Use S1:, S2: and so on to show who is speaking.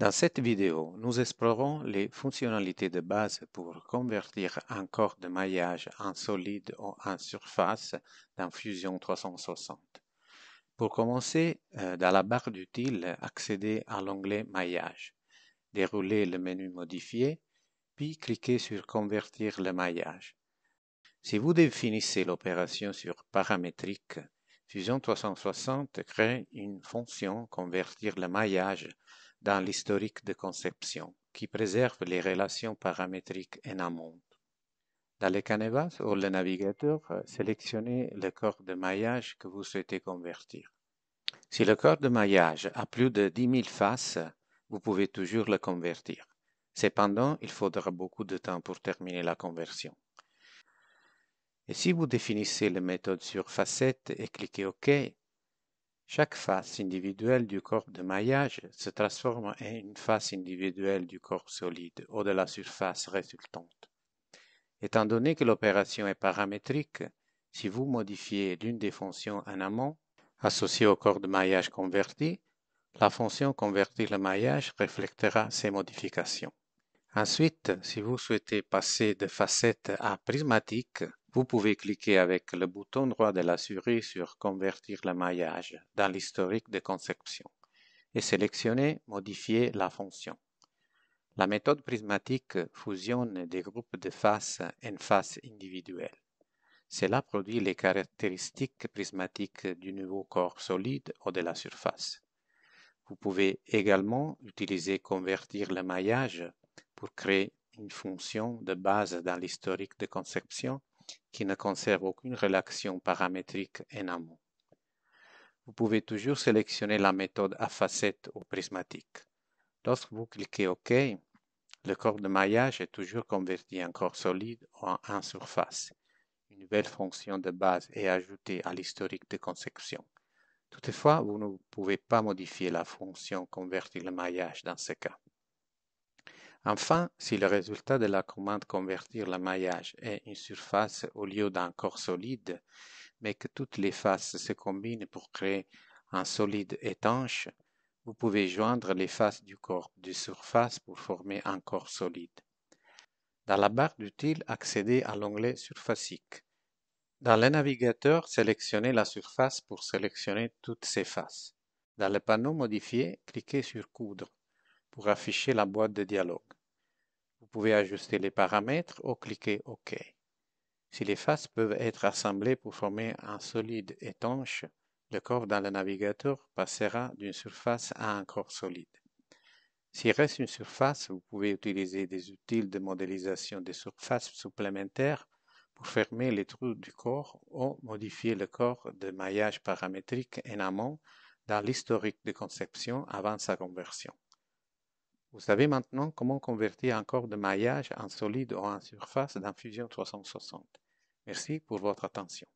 S1: Dans cette vidéo, nous explorons les fonctionnalités de base pour convertir un corps de maillage en solide ou en surface dans Fusion 360. Pour commencer, euh, dans la barre d'outils, accédez à l'onglet Maillage, déroulez le menu Modifier, puis cliquez sur Convertir le maillage. Si vous définissez l'opération sur paramétrique, Fusion 360 crée une fonction Convertir le maillage dans l'historique de conception qui préserve les relations paramétriques en amont. Dans le canevas ou le navigateur, sélectionnez le corps de maillage que vous souhaitez convertir. Si le corps de maillage a plus de 10 000 faces, vous pouvez toujours le convertir. Cependant, il faudra beaucoup de temps pour terminer la conversion. Et si vous définissez la méthode sur facette et cliquez OK, chaque face individuelle du corps de maillage se transforme en une face individuelle du corps solide ou de la surface résultante. Étant donné que l'opération est paramétrique, si vous modifiez l'une des fonctions en amont, associées au corps de maillage converti, la fonction convertir le maillage reflétera ces modifications. Ensuite, si vous souhaitez passer de facette à prismatique, vous pouvez cliquer avec le bouton droit de la souris sur Convertir le maillage dans l'historique de conception et sélectionner Modifier la fonction. La méthode prismatique fusionne des groupes de faces en faces individuelles. Cela produit les caractéristiques prismatiques du nouveau corps solide ou de la surface. Vous pouvez également utiliser Convertir le maillage pour créer une fonction de base dans l'historique de conception qui ne conserve aucune relation paramétrique en amont. Vous pouvez toujours sélectionner la méthode à facettes ou prismatique. Lorsque vous cliquez OK, le corps de maillage est toujours converti en corps solide ou en surface. Une nouvelle fonction de base est ajoutée à l'historique de conception. Toutefois, vous ne pouvez pas modifier la fonction convertir le maillage dans ce cas. Enfin, si le résultat de la commande convertir le maillage est une surface au lieu d'un corps solide, mais que toutes les faces se combinent pour créer un solide étanche, vous pouvez joindre les faces du corps de surface pour former un corps solide. Dans la barre d'outils, accédez à l'onglet Surfacique. Dans le navigateur, sélectionnez la surface pour sélectionner toutes ses faces. Dans le panneau Modifier, cliquez sur Coudre pour afficher la boîte de dialogue. Vous pouvez ajuster les paramètres ou cliquer OK. Si les faces peuvent être assemblées pour former un solide étanche, le corps dans le navigateur passera d'une surface à un corps solide. S'il reste une surface, vous pouvez utiliser des outils de modélisation des surfaces supplémentaires pour fermer les trous du corps ou modifier le corps de maillage paramétrique en amont dans l'historique de conception avant sa conversion. Vous savez maintenant comment convertir un corps de maillage en solide ou en surface Fusion 360. Merci pour votre attention.